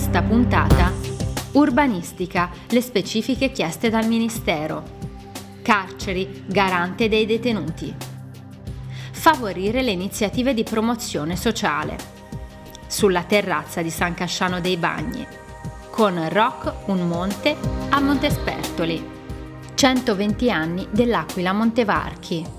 questa puntata Urbanistica, le specifiche chieste dal Ministero. Carceri, garante dei detenuti. Favorire le iniziative di promozione sociale. Sulla terrazza di San Casciano dei Bagni. Con Rock Un Monte a Montespertoli. 120 anni dell'Aquila Montevarchi.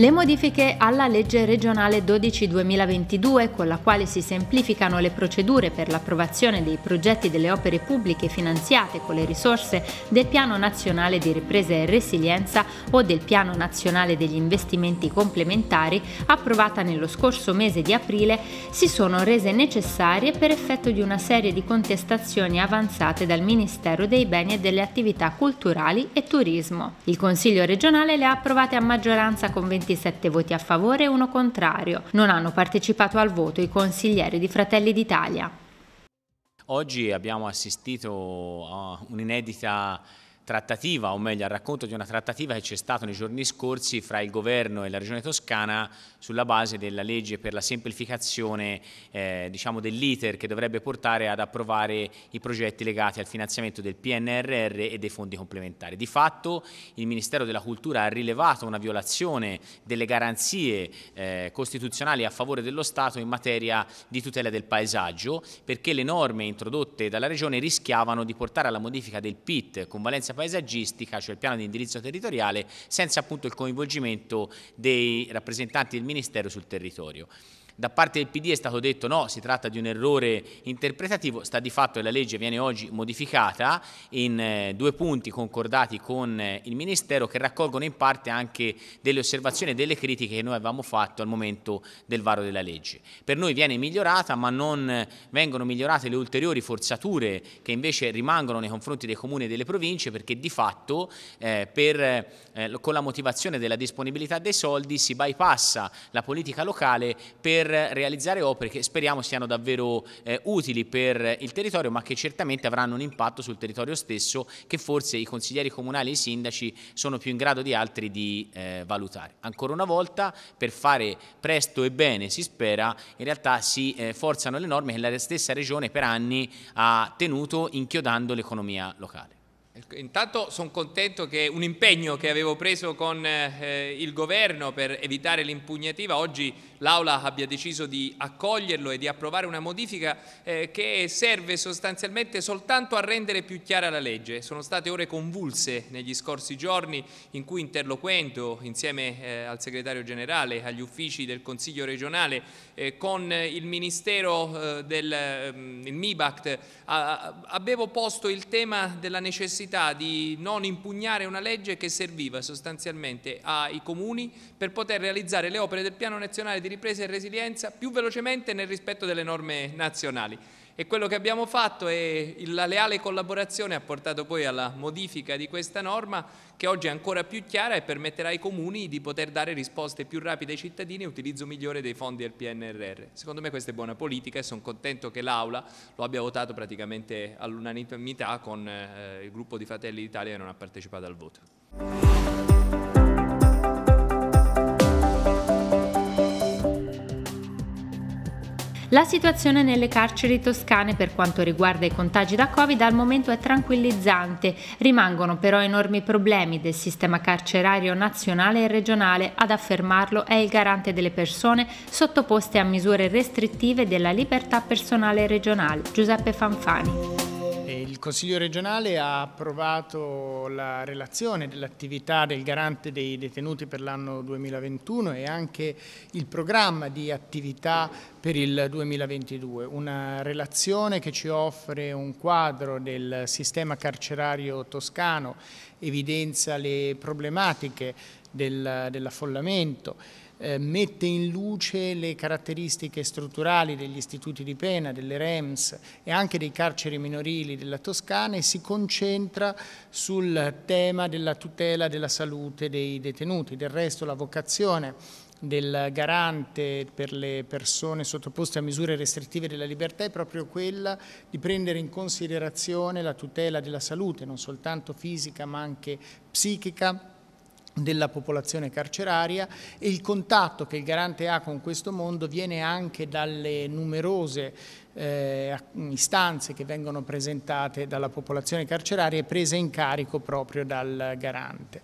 Le modifiche alla legge regionale 12-2022, con la quale si semplificano le procedure per l'approvazione dei progetti delle opere pubbliche finanziate con le risorse del Piano Nazionale di Ripresa e Resilienza o del Piano Nazionale degli Investimenti Complementari, approvata nello scorso mese di aprile, si sono rese necessarie per effetto di una serie di contestazioni avanzate dal Ministero dei Beni e delle Attività Culturali e Turismo. Il Consiglio regionale le ha approvate a maggioranza con 20 27 voti a favore e uno contrario. Non hanno partecipato al voto i consiglieri di Fratelli d'Italia. Oggi abbiamo assistito a un'inedita trattativa, o meglio al racconto di una trattativa che c'è stata nei giorni scorsi fra il governo e la regione toscana sulla base della legge per la semplificazione eh, diciamo dell'iter che dovrebbe portare ad approvare i progetti legati al finanziamento del PNRR e dei fondi complementari. Di fatto il Ministero della Cultura ha rilevato una violazione delle garanzie eh, costituzionali a favore dello Stato in materia di tutela del paesaggio perché le norme introdotte dalla regione rischiavano di portare alla modifica del PIT con valenza paesaggistica, cioè il piano di indirizzo territoriale, senza appunto il coinvolgimento dei rappresentanti del Ministero sul territorio. Da parte del PD è stato detto no, si tratta di un errore interpretativo, sta di fatto che la legge viene oggi modificata in eh, due punti concordati con eh, il Ministero che raccolgono in parte anche delle osservazioni e delle critiche che noi avevamo fatto al momento del varo della legge. Per noi viene migliorata ma non eh, vengono migliorate le ulteriori forzature che invece rimangono nei confronti dei comuni e delle province perché di fatto eh, per, eh, con la motivazione della disponibilità dei soldi si bypassa la politica locale per realizzare opere che speriamo siano davvero eh, utili per il territorio ma che certamente avranno un impatto sul territorio stesso che forse i consiglieri comunali e i sindaci sono più in grado di altri di eh, valutare. Ancora una volta per fare presto e bene si spera in realtà si eh, forzano le norme che la stessa regione per anni ha tenuto inchiodando l'economia locale. Ecco, intanto sono contento che un impegno che avevo preso con eh, il governo per evitare l'impugnativa, oggi l'Aula abbia deciso di accoglierlo e di approvare una modifica eh, che serve sostanzialmente soltanto a rendere più chiara la legge. Sono state ore convulse negli scorsi giorni in cui interloquendo insieme eh, al segretario generale, agli uffici del Consiglio regionale, eh, con il Ministero eh, del ehm, il MIBACT, a, avevo posto il tema della necessità necessità di non impugnare una legge che serviva sostanzialmente ai comuni per poter realizzare le opere del Piano Nazionale di Ripresa e Resilienza più velocemente nel rispetto delle norme nazionali. E quello che abbiamo fatto è la leale collaborazione ha portato poi alla modifica di questa norma che oggi è ancora più chiara e permetterà ai comuni di poter dare risposte più rapide ai cittadini e utilizzo migliore dei fondi del PNRR. Secondo me questa è buona politica e sono contento che l'Aula lo abbia votato praticamente all'unanimità con eh, il gruppo di Fratelli d'Italia che non ha partecipato al voto. La situazione nelle carceri toscane per quanto riguarda i contagi da Covid al momento è tranquillizzante, rimangono però enormi problemi del sistema carcerario nazionale e regionale, ad affermarlo è il garante delle persone sottoposte a misure restrittive della libertà personale regionale, Giuseppe Fanfani. Consiglio regionale ha approvato la relazione dell'attività del garante dei detenuti per l'anno 2021 e anche il programma di attività per il 2022, una relazione che ci offre un quadro del sistema carcerario toscano, evidenzia le problematiche dell'affollamento, eh, mette in luce le caratteristiche strutturali degli istituti di pena, delle REMS e anche dei carceri minorili della Toscana e si concentra sul tema della tutela della salute dei detenuti. Del resto la vocazione del garante per le persone sottoposte a misure restrittive della libertà è proprio quella di prendere in considerazione la tutela della salute, non soltanto fisica ma anche psichica della popolazione carceraria e il contatto che il garante ha con questo mondo viene anche dalle numerose eh, istanze che vengono presentate dalla popolazione carceraria e prese in carico proprio dal garante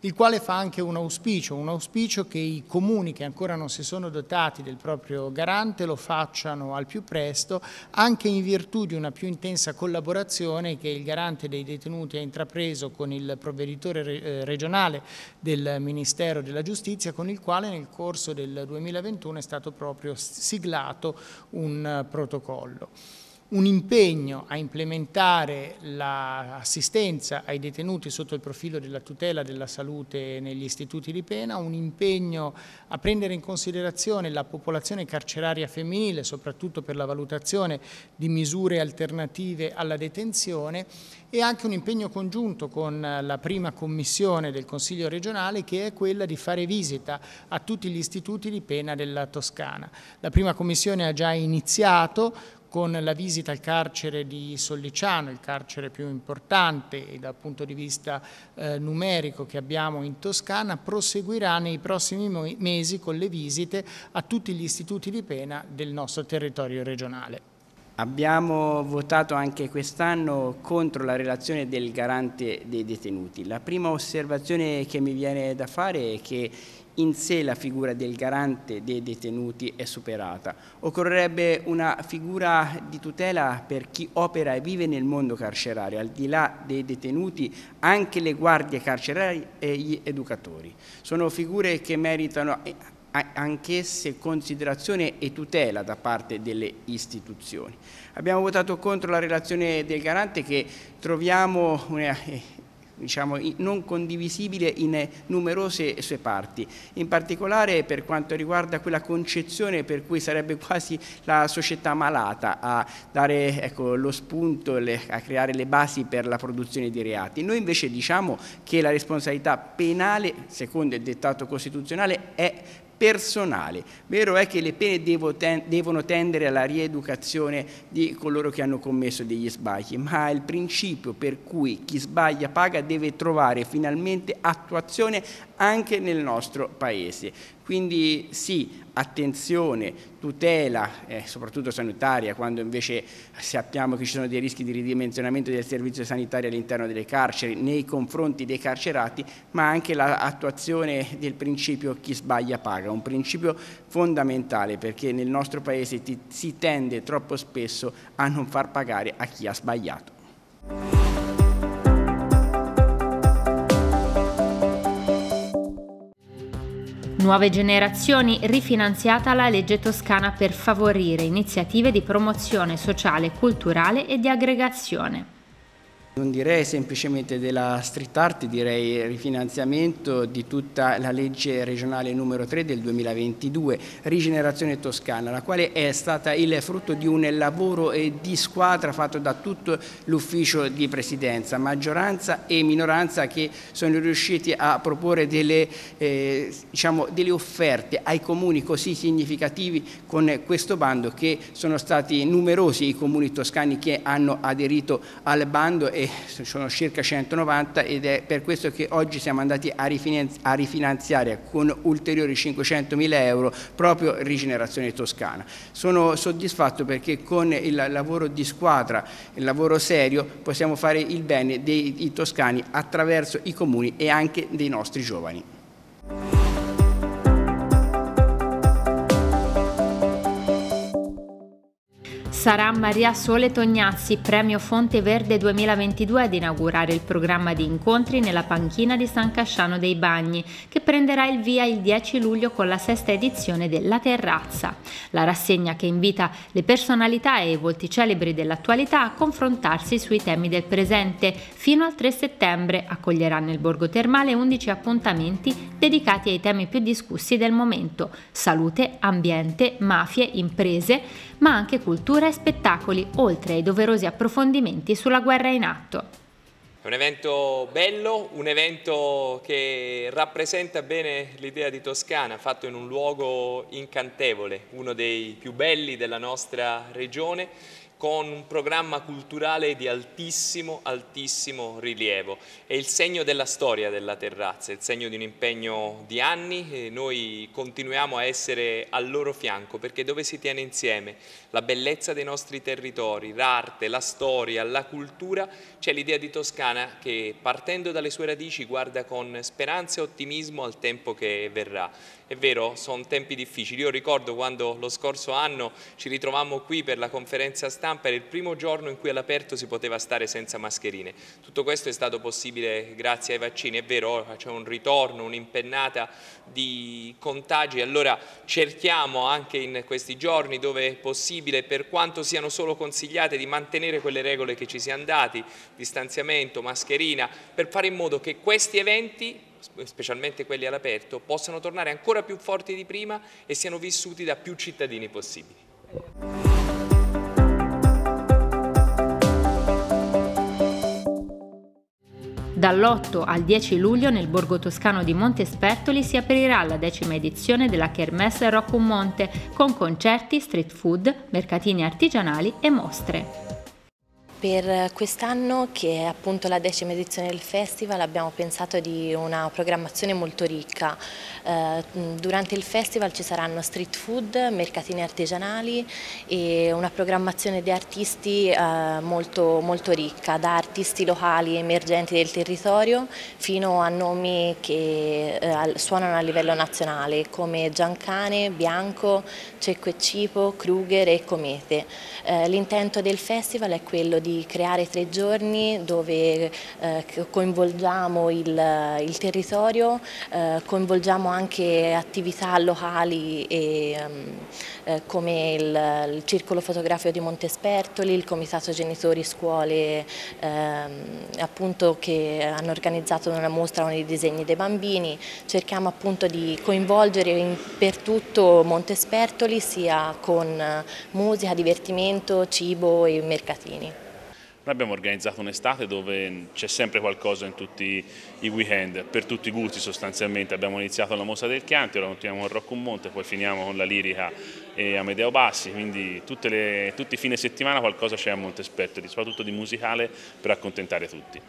il quale fa anche un auspicio, un auspicio che i comuni che ancora non si sono dotati del proprio garante lo facciano al più presto, anche in virtù di una più intensa collaborazione che il garante dei detenuti ha intrapreso con il provveditore eh, regionale del Ministero della Giustizia, con il quale nel corso del 2021 è stato proprio siglato un eh, protocollo un impegno a implementare l'assistenza ai detenuti sotto il profilo della tutela della salute negli istituti di pena, un impegno a prendere in considerazione la popolazione carceraria femminile, soprattutto per la valutazione di misure alternative alla detenzione e anche un impegno congiunto con la prima commissione del Consiglio regionale che è quella di fare visita a tutti gli istituti di pena della Toscana. La prima commissione ha già iniziato con la visita al carcere di Solliciano, il carcere più importante dal punto di vista eh, numerico che abbiamo in Toscana, proseguirà nei prossimi mesi con le visite a tutti gli istituti di pena del nostro territorio regionale. Abbiamo votato anche quest'anno contro la relazione del garante dei detenuti. La prima osservazione che mi viene da fare è che in sé la figura del garante dei detenuti è superata. Occorrerebbe una figura di tutela per chi opera e vive nel mondo carcerario, al di là dei detenuti anche le guardie carcerarie e gli educatori. Sono figure che meritano eh, anch'esse considerazione e tutela da parte delle istituzioni. Abbiamo votato contro la relazione del garante che troviamo una eh, diciamo, non condivisibile in eh, numerose eh, sue parti, in particolare per quanto riguarda quella concezione per cui sarebbe quasi la società malata a dare ecco, lo spunto, le, a creare le basi per la produzione di reati. Noi invece diciamo che la responsabilità penale, secondo il dettato costituzionale, è personale. Vero è che le pene devono tendere alla rieducazione di coloro che hanno commesso degli sbagli, ma il principio per cui chi sbaglia paga deve trovare finalmente attuazione anche nel nostro paese. Quindi sì, attenzione, tutela, eh, soprattutto sanitaria, quando invece sappiamo che ci sono dei rischi di ridimensionamento del servizio sanitario all'interno delle carceri, nei confronti dei carcerati, ma anche l'attuazione del principio chi sbaglia paga, un principio fondamentale perché nel nostro Paese ti, si tende troppo spesso a non far pagare a chi ha sbagliato. Nuove Generazioni rifinanziata la legge toscana per favorire iniziative di promozione sociale, culturale e di aggregazione. Non direi semplicemente della street art, direi rifinanziamento di tutta la legge regionale numero 3 del 2022, rigenerazione toscana, la quale è stata il frutto di un lavoro di squadra fatto da tutto l'ufficio di presidenza, maggioranza e minoranza che sono riusciti a proporre delle, eh, diciamo, delle offerte ai comuni così significativi con questo bando che sono stati numerosi i comuni toscani che hanno aderito al bando e sono circa 190 ed è per questo che oggi siamo andati a, rifinanzi a rifinanziare con ulteriori 500 mila euro proprio Rigenerazione Toscana. Sono soddisfatto perché con il lavoro di squadra, il lavoro serio, possiamo fare il bene dei toscani attraverso i comuni e anche dei nostri giovani. Sarà Maria Sole Tognazzi, premio Fonte Verde 2022, ad inaugurare il programma di incontri nella panchina di San Casciano dei Bagni, che prenderà il via il 10 luglio con la sesta edizione della Terrazza, la rassegna che invita le personalità e i volti celebri dell'attualità a confrontarsi sui temi del presente. Fino al 3 settembre accoglierà nel Borgo Termale 11 appuntamenti dedicati ai temi più discussi del momento, salute, ambiente, mafie, imprese, ma anche cultura e spettacoli, oltre ai doverosi approfondimenti sulla guerra in atto. È un evento bello, un evento che rappresenta bene l'idea di Toscana, fatto in un luogo incantevole, uno dei più belli della nostra regione con un programma culturale di altissimo, altissimo rilievo. È il segno della storia della terrazza, è il segno di un impegno di anni e noi continuiamo a essere al loro fianco perché dove si tiene insieme la bellezza dei nostri territori, l'arte, la storia, la cultura, c'è l'idea di Toscana che partendo dalle sue radici guarda con speranza e ottimismo al tempo che verrà. È vero, sono tempi difficili. Io ricordo quando lo scorso anno ci ritrovammo qui per la conferenza stampa, era il primo giorno in cui all'aperto si poteva stare senza mascherine. Tutto questo è stato possibile grazie ai vaccini. È vero, c'è un ritorno, un'impennata di contagi. Allora cerchiamo anche in questi giorni, dove è possibile, per quanto siano solo consigliate, di mantenere quelle regole che ci siamo dati, distanziamento, mascherina, per fare in modo che questi eventi specialmente quelli all'aperto, possano tornare ancora più forti di prima e siano vissuti da più cittadini possibili. Dall'8 al 10 luglio nel borgo toscano di Montespertoli si aprirà la decima edizione della Kermesse Rocco Monte con concerti, street food, mercatini artigianali e mostre. Per quest'anno, che è appunto la decima edizione del festival, abbiamo pensato di una programmazione molto ricca. Eh, durante il festival ci saranno street food, mercatini artigianali e una programmazione di artisti eh, molto, molto ricca, da artisti locali emergenti del territorio fino a nomi che eh, suonano a livello nazionale come Giancane, Bianco, Cecco e Cipo, Kruger e Comete. L'intento del festival è quello di di creare tre giorni dove eh, coinvolgiamo il, il territorio, eh, coinvolgiamo anche attività locali e, ehm, eh, come il, il, Circolo Fotografico di Montespertoli, il Comitato Genitori Scuole ehm, appunto che hanno organizzato una mostra con i disegni dei bambini, cerchiamo appunto di coinvolgere in, per tutto Montespertoli sia con musica, divertimento, cibo e mercatini. Noi abbiamo organizzato un'estate dove c'è sempre qualcosa in tutti i weekend, per tutti i gusti sostanzialmente. Abbiamo iniziato la Mosa del Chianti, ora continuiamo con Rocco Monte, poi finiamo con la Lirica e Amedeo Bassi, quindi le, tutti i fine settimana qualcosa c'è a Montesperto, soprattutto di musicale per accontentare tutti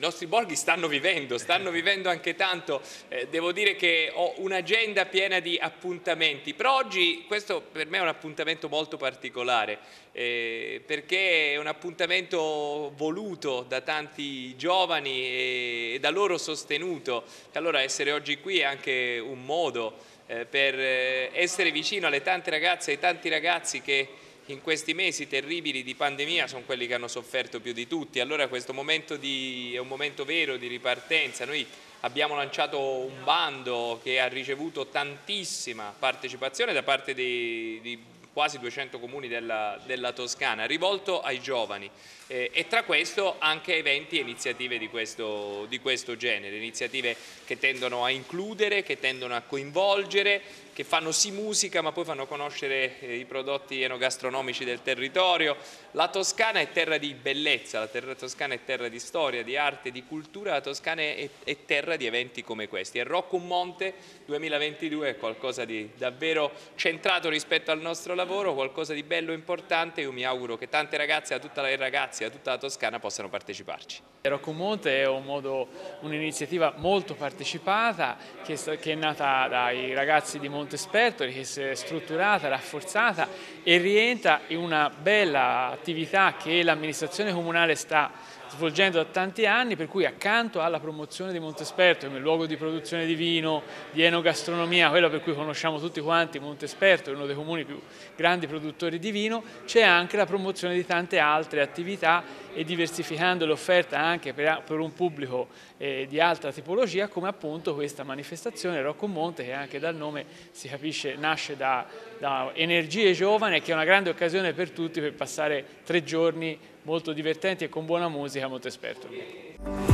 i nostri borghi stanno vivendo, stanno vivendo anche tanto, eh, devo dire che ho un'agenda piena di appuntamenti, però oggi questo per me è un appuntamento molto particolare, eh, perché è un appuntamento voluto da tanti giovani e, e da loro sostenuto, allora essere oggi qui è anche un modo eh, per eh, essere vicino alle tante ragazze e ai tanti ragazzi che in questi mesi terribili di pandemia sono quelli che hanno sofferto più di tutti, allora questo momento di, è un momento vero di ripartenza, noi abbiamo lanciato un bando che ha ricevuto tantissima partecipazione da parte di, di quasi 200 comuni della, della, Toscana, rivolto ai giovani eh, e tra questo anche eventi e iniziative di questo, di questo, genere, iniziative che tendono a includere, che tendono a coinvolgere, che fanno sì musica ma poi fanno conoscere eh, i prodotti enogastronomici del territorio. La Toscana è terra di bellezza, la terra Toscana è terra di storia, di arte, di cultura, la Toscana è, è terra di eventi come questi. E Rock un Monte 2022 è qualcosa di davvero centrato rispetto al nostro lavoro, qualcosa di bello e importante. Io mi auguro che tante ragazze, a tutta la ragazze, a tutta la Toscana possano parteciparci. Rock un Monte è un'iniziativa molto partecipata che è nata dai ragazzi di Monte molto esperto, che si è strutturata, rafforzata e rientra in una bella attività che l'amministrazione comunale sta svolgendo da tanti anni, per cui accanto alla promozione di Montesperto come luogo di produzione di vino, di enogastronomia, quello per cui conosciamo tutti quanti Montesperto, è uno dei comuni più grandi produttori di vino, c'è anche la promozione di tante altre attività e diversificando l'offerta anche per, per, un pubblico eh, di altra tipologia come appunto questa manifestazione Rocco Monte che anche dal nome si capisce nasce da, da energie giovani e che è una grande occasione per tutti per passare tre giorni molto divertenti e con buona musica a Montesperto.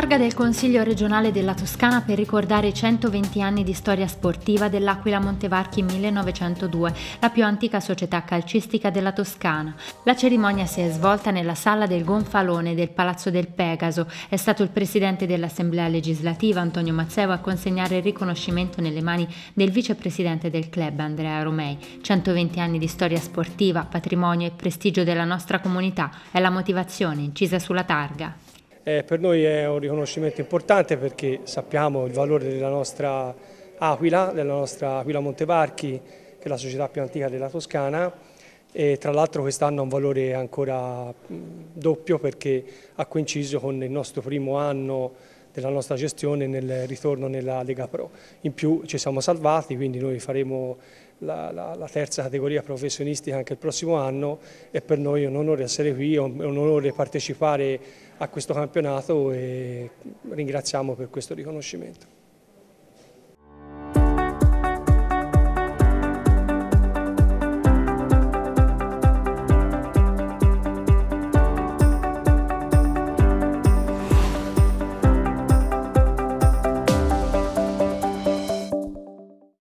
targa del Consiglio regionale della Toscana per ricordare i 120 anni di storia sportiva dell'Aquila Montevarchi 1902, la più antica società calcistica della Toscana. La cerimonia si è svolta nella sala del Gonfalone del Palazzo del Pegaso. È stato il presidente dell'Assemblea legislativa Antonio Mazzeo a consegnare il riconoscimento nelle mani del vicepresidente del club Andrea Romei. 120 anni di storia sportiva, patrimonio e prestigio della nostra comunità è la motivazione incisa sulla targa. Eh, per noi è un riconoscimento importante perché sappiamo il valore della nostra Aquila, della nostra Aquila Monteparchi, che è la società più antica della Toscana e tra l'altro quest'anno ha un valore ancora doppio perché ha coinciso con il nostro primo anno della nostra gestione nel ritorno nella Lega Pro. In più ci siamo salvati, quindi noi faremo la, la, la, terza categoria professionistica anche il prossimo anno e per noi è un onore essere qui, è un onore partecipare a questo campionato e ringraziamo per questo riconoscimento.